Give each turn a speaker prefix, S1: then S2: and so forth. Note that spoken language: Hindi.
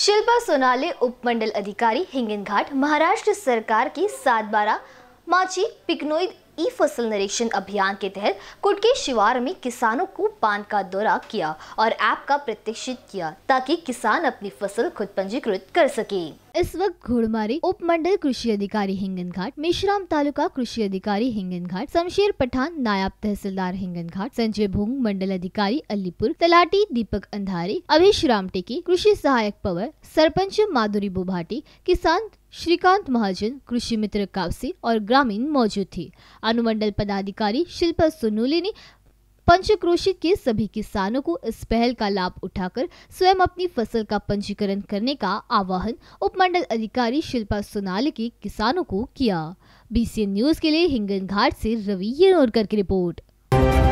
S1: शिल्पा सोनाले उपमंडल अधिकारी हिंगन घाट महाराष्ट्र सरकार की सात बारह माची पिकनोई ई फसल निरीक्षण अभियान के तहत कुटके शिवार में किसानों को पान का दौरा किया और ऐप का प्रत्यक्षित किया ताकि किसान अपनी फसल खुद पंजीकृत कर सके इस वक्त घोड़मारी उपमंडल कृषि अधिकारी हिंगन घाट मिश्राम तालुका कृषि अधिकारी हिंगन घाट शमशेर पठान नायब तहसीलदार हिंगन घाट संजय भूंग मंडल अधिकारी अलीपुर तलाटी दीपक अंधारी अभेश राम टेकी कृषि सहायक पवर सरपंच माधुरी बोभाटी किसान श्रीकांत महाजन कृषि मित्र कावसी और ग्रामीण मौजूद थी अनुमंडल पदाधिकारी शिल्पा सोनूली ने पंचक्रोशी के सभी किसानों को इस पहल का लाभ उठाकर स्वयं अपनी फसल का पंजीकरण करने का आह्वान उपमंडल अधिकारी शिल्पा सोनाल के किसानों को किया बीसीएन न्यूज के लिए हिंगन घाट से रवि येनोरकर की रिपोर्ट